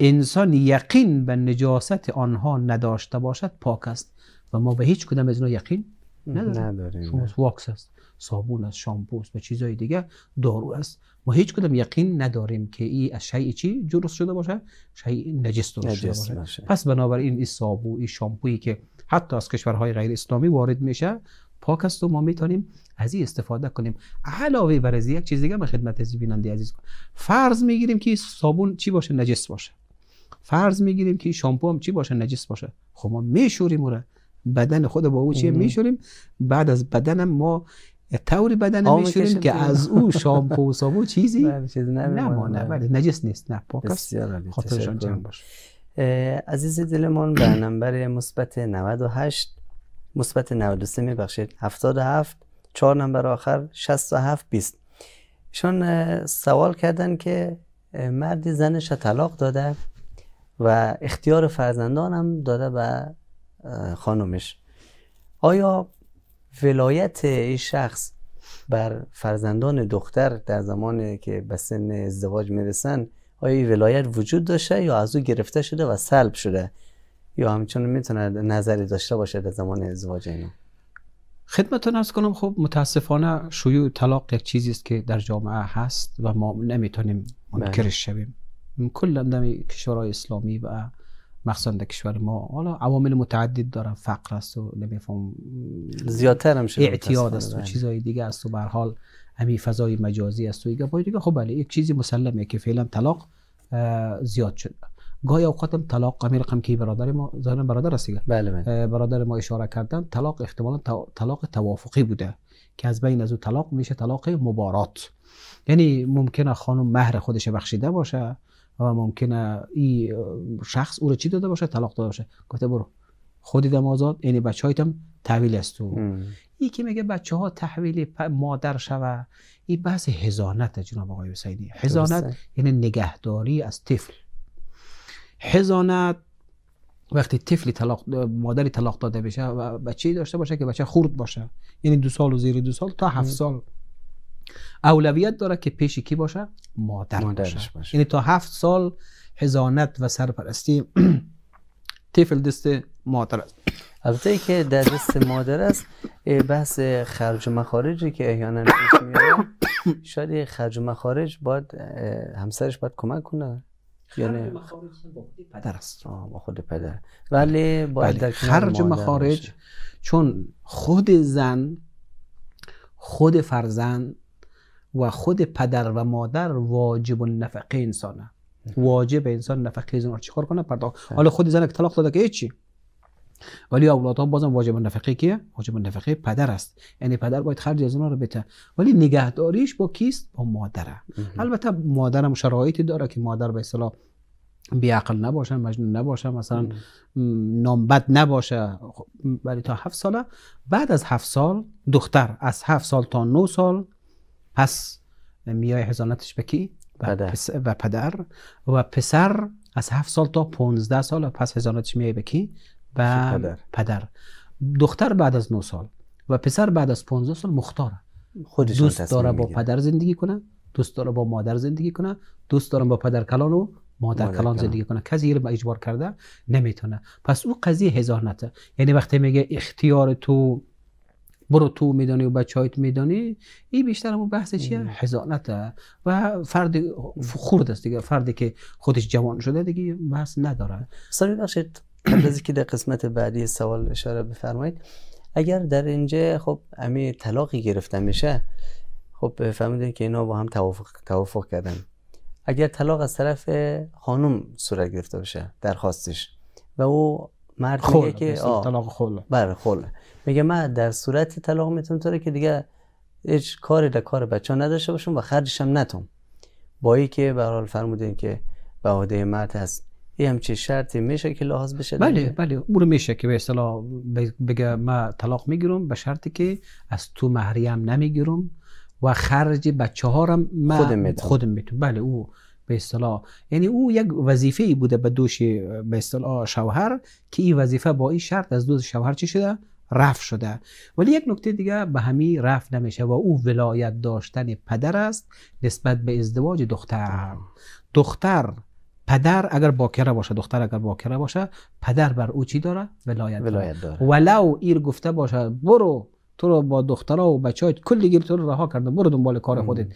انسان یقین به نجاست آنها نداشته باشد پاک است و ما به هیچ کدام از اینا یقین نداریم, نداریم. واکس است صابون است شامپو است و چیزهای دیگه دارو است ما هیچ کدام یقین نداریم که این از شیء چی جرس شده باشه شیء نجس شده باشه پس بنابراین این صابو این شامپویی که حتی از کشورهای غیر اسلامی وارد میشه پاک است و ما میتونیم از این استفاده کنیم علاوه بر از یک چیز دیگه ما خدمت از بیننده عزیز فرض میگیریم که صابون چی باشه نجس باشه فرض میگیریم که این شامپو هم چی باشه نجس باشه خب ما میشوریم اون بدن خود با او چیه میشوریم بعد از بدن ما طوری بدن میشوریم که از او شامپو و صابو چیزی بله، نمانه ولی بله، بله. نجس نیست نه پاک خاطرشان جمع باشه عزیز دلمان به نمبر مثبت 98 مثبت 93 میبخشید 77 4 نمبر آخر 67 20 شون سوال کردن که مردی زنش طلاق داده و اختیار فرزندانم داده به خانمش آیا ولایت این شخص بر فرزندان دختر در زمانی که به سن ازدواج میرسن آیا این ولایت وجود داشته یا از او گرفته شده و سلب شده یا همچنان میتونه نظری داشته باشه در زمان ازدواج اینا خدمتتون ارز کنم خب متاسفانه شیوع طلاق یک چیزی است که در جامعه هست و ما نمیتونیم منکرش بله. شویم کل اندام کشورهای اسلامی و مخصوصا در کشور ما حالا عوامل متعدد دارن فقر است و نمیفهم زیادتر هم شده اعتیاد است و چیزهای دیگه است و به حال همین فضای مجازی است و دیگه دیگه خب بله یک چیزی مسلمه که فعلا طلاق زیاد شده گاهی اوقات طلاق همین رقم که برادر ما زن برادر است بله بله. برادر ما اشاره کردن طلاق احتمالا طلاق توافقی بوده که از بین از او طلاق میشه طلاق مبارات یعنی ممکنه خانم مهر خودش بخشیده باشه و ممکنه این شخص او رو چی داده باشه طلاق داده باشه گفته برو خودی دم آزاد این یعنی بچه هایتم تحویل است تو این که میگه بچه ها تحویل مادر شوه این بحث هزانت جناب آقای حسینی هزانت یعنی نگهداری از طفل هزانت وقتی طفلی طلاق مادری طلاق داده بشه و بچه داشته باشه که بچه خورد باشه یعنی دو سال و زیر دو سال تا هفت سال اولویت داره که پیش کی باشه مادر باشه. یعنی تا هفت سال حضانت و سرپرستی *clears throat* طفل دست مادر است البته که در دست مادر است بحث خرج و مخارجی که احیانا پیش میاد *coughs* شاید خرج و مخارج باید همسرش باید کمک کنه یعنی پدر است با خود پدر ولی باید بله، در خرج مخارج چون خود زن خود فرزند و خود پدر و مادر واجب نفقه انسانه واجب انسان نفقه زن رو چیکار کنه پرداخت خب. حالا خود زن که طلاق داده که چی ولی اولادها بازم واجب نفقه کیه واجب نفقه پدر است یعنی پدر باید خرج از اونها رو بده ولی نگهداریش با کیست با مادره البته مادرم شرایطی داره که مادر به اصطلاح بیعقل نباشه، مجنون نباشه مثلا بد نباشه خب، ولی تا هفت ساله بعد از هفت سال دختر از هفت سال تا نه سال پس میای حضانتش به کی؟ و پدر. و پدر و پسر از هفت سال تا پونزده سال پس حضانتش میای به کی؟ به پدر. دختر بعد از 9 سال و پسر بعد از پونزده سال مختاره دوست داره با پدر زندگی کنه دوست داره با مادر زندگی کنه دوست داره با پدر کلان و مادر, کلان زندگی کنه کسی رو اجبار کرده نمیتونه پس او قضیه نته یعنی وقتی میگه اختیار تو برو تو میدانی و بچه هایت میدانی این بیشتر همون بحث چیه حضانت و فرد خورد است دیگه فردی که خودش جوان شده دیگه بحث نداره سالی بخشید قبل از که در قسمت بعدی سوال اشاره بفرمایید اگر در اینجا خب امی طلاقی گرفته میشه خب فهمیدین که اینا با هم توافق, توافق کردن اگر طلاق از طرف خانم صورت گرفته باشه درخواستش و او مرد میگه که طلاق خل بله میگه من در صورت طلاق میتونم تو که دیگه هیچ کاری در کار بچه ها نداشته باشم و خرجش هم نتم با ای که به حال فرمودین که به عهده مرد هست هم چه شرطی میشه که لحاظ بشه بله بله اون میشه که به اصطلاح بگه من طلاق میگیرم به شرطی که از تو مهریم نمیگیرم و خرج بچه ها رو من خودم میتونم خودم بله او به اصطلاح یعنی او یک وظیفه ای بوده به دوش به اصطلاح شوهر که این وظیفه با این شرط از دوش شوهر چی شده رفع شده ولی یک نکته دیگه به همی رفع نمیشه و او ولایت داشتن پدر است نسبت به ازدواج دختر دختر پدر اگر باکره باشه دختر اگر باکره باشه پدر بر او چی داره ولایت, ولایت داره. ولو ایر گفته باشه برو تو رو با دخترها و بچه های کلی تو رو رها کرده برو دنبال کار خودت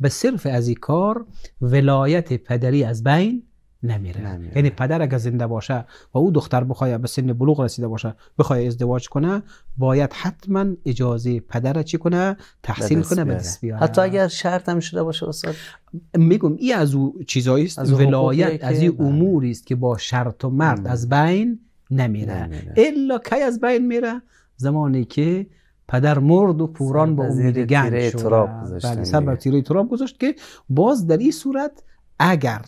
به صرف از این کار ولایت پدری از بین نمیره. یعنی پدر اگر زنده باشه و او دختر بخواد به سن بلوغ رسیده باشه بخواد ازدواج کنه باید حتما اجازه پدر چی کنه تحصیل کنه به دست بیاره حتی اگر شرط هم شده باشه استاد میگم این از او چیزایی است ولایت از این اموری است که با شرط و مرد از بین نمیره, الا کی از بین میره زمانی که پدر مرد و پوران با امید گنج شد سر بر تیره تراب گذاشت که باز در این صورت اگر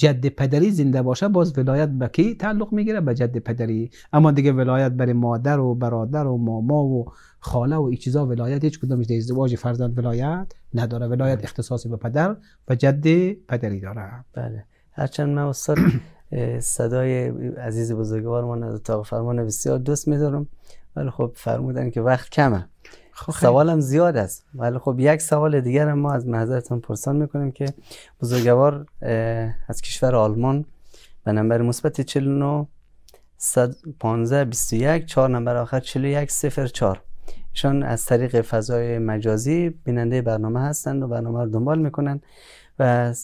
جد پدری زنده باشه باز ولایت به کی تعلق میگیره به جد پدری اما دیگه ولایت برای مادر و برادر و ماما و خاله و این چیزا ولایت هیچ کدومش در ازدواج فرزند ولایت نداره ولایت بله. اختصاصی به پدر و جد پدری داره بله هرچند من استاد صدای عزیز بزرگوارمان از اتاق فرمان بسیار دوست میدارم ولی خب فرمودن که وقت کمه خب سوالم زیاد است ولی خب یک سوال دیگر ما از محضرتان پرسان میکنیم که بزرگوار از کشور آلمان به نمبر مثبت 49 115 21 4 نمبر آخر 41 04 ایشان از طریق فضای مجازی بیننده برنامه هستند و برنامه رو دنبال میکنن و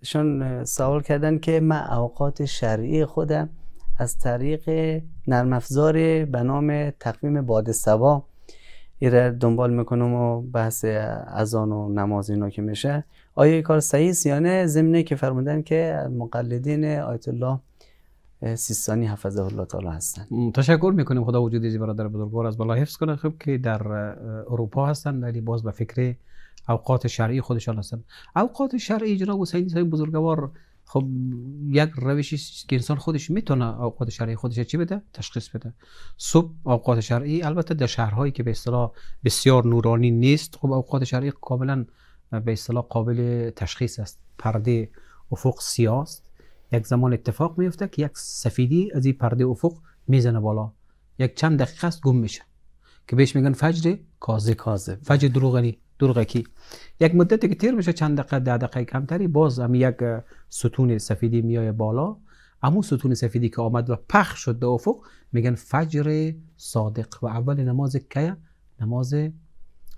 ایشان سوال کردن که من اوقات شرعی خودم از طریق نرم افزار به نام تقویم باد سبا ایره دنبال میکنم و بحث اذان و نماز اینا که میشه آیا کار صحیح یا نه زمینه که فرمودن که مقلدین آیت الله سیستانی حفظه الله تعالی هستند تشکر میکنیم خدا وجود برادر بزرگوار از بالا حفظ کنه خب که در اروپا هستند ولی باز به فکر اوقات شرعی خودشان هستند اوقات شرعی جناب حسین صاحب بزرگوار خب یک روشی که انسان خودش میتونه اوقات شرعی خودش چی بده تشخیص بده صبح اوقات شرعی البته در شهرهایی که به اصطلاح بسیار نورانی نیست خب اوقات شرعی کاملا به اصطلاح قابل تشخیص است پرده افق سیاست یک زمان اتفاق میفته که یک سفیدی از این پرده افق میزنه بالا یک چند دقیقه است گم میشه که بهش میگن فجر کازه کازه، فجر دروغنی یعنی درغکی یک مدتی که تیر میشه چند دقیقه ده دقیقه کمتری باز هم یک ستون سفیدی میای بالا همون ستون سفیدی که آمد و پخ شد به افق میگن فجر صادق و اول نماز که نماز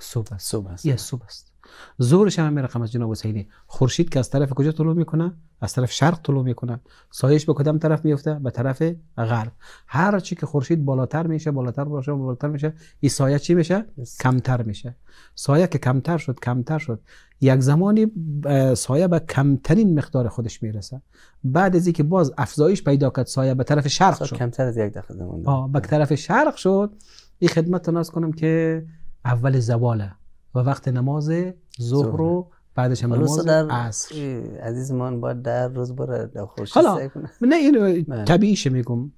صبح صبح است. زورش هم میرقم از جناب حسینی خورشید که از طرف کجا طلوع میکنه از طرف شرق طلوع میکنه سایش به کدام طرف میفته به طرف غرب هر چی که خورشید بالاتر میشه بالاتر باشه بالاتر میشه این سایه چی میشه کمتر میشه سایه که کمتر شد کمتر شد یک زمانی سایه به کمترین مقدار خودش میرسه بعد از اینکه باز افزایش پیدا کرد سایه به طرف شرق شد کمتر از یک دقیقه به طرف شرق شد این خدمت تناس کنم که اول زواله و وقت نماز ظهر رو بعدش هم نماز در... عصر عزیز من باید در روز بره خورشید حالا نه اینو بله. طبیعیش میگم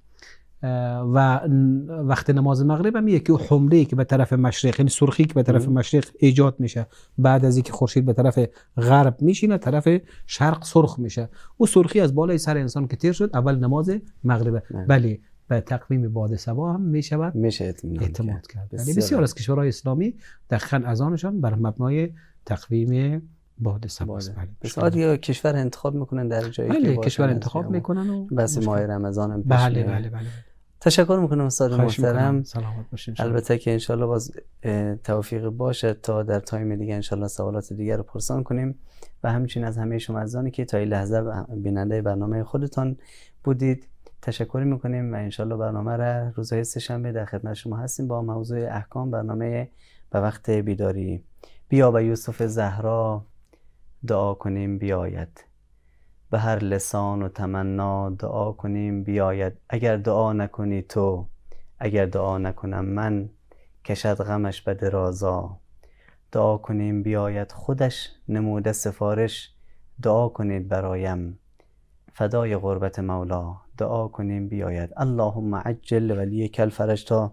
و وقت نماز مغرب هم یکی حمله ای که به طرف مشرق یعنی سرخی که به طرف مشرق ایجاد میشه بعد از اینکه خورشید به طرف غرب میشینه طرف شرق سرخ میشه او سرخی از بالای سر انسان که تیر شد اول نماز مغربه بله, بله، و تقویم باد سبا هم می شود میشه اعتماد کرد بسیار, بسیار از کشورهای اسلامی دقیقا از آنشان بر مبنای تقویم باد سبا بله. است بله. یا کشور انتخاب میکنن در جایی بله. کشور انتخاب میکنن و بس ماه رمضان هم بله بله،, بله بله تشکر میکنم استاد محترم سلامت باشین البته که انشالله باز توفیق باشه تا در تایم دیگه انشالله سوالات دیگر رو پرسان کنیم و همچنین از همه شما عزیزانی که تا این لحظه بیننده برنامه خودتان بودید تشکر میکنیم و انشالله برنامه را روزهای سهشنبه در خدمت شما هستیم با موضوع احکام برنامه به وقت بیداری بیا و یوسف زهرا دعا کنیم بیاید به هر لسان و تمنا دعا کنیم بیاید اگر دعا نکنی تو اگر دعا نکنم من کشد غمش به درازا دعا کنیم بیاید خودش نموده سفارش دعا کنید برایم فدای غربت مولا دعا کنیم بیاید اللهم عجل ولی کل فرج تا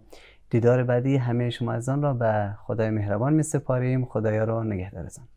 دیدار بعدی همه شما از آن را به خدای مهربان می سپاریم خدایا را نگهدارتان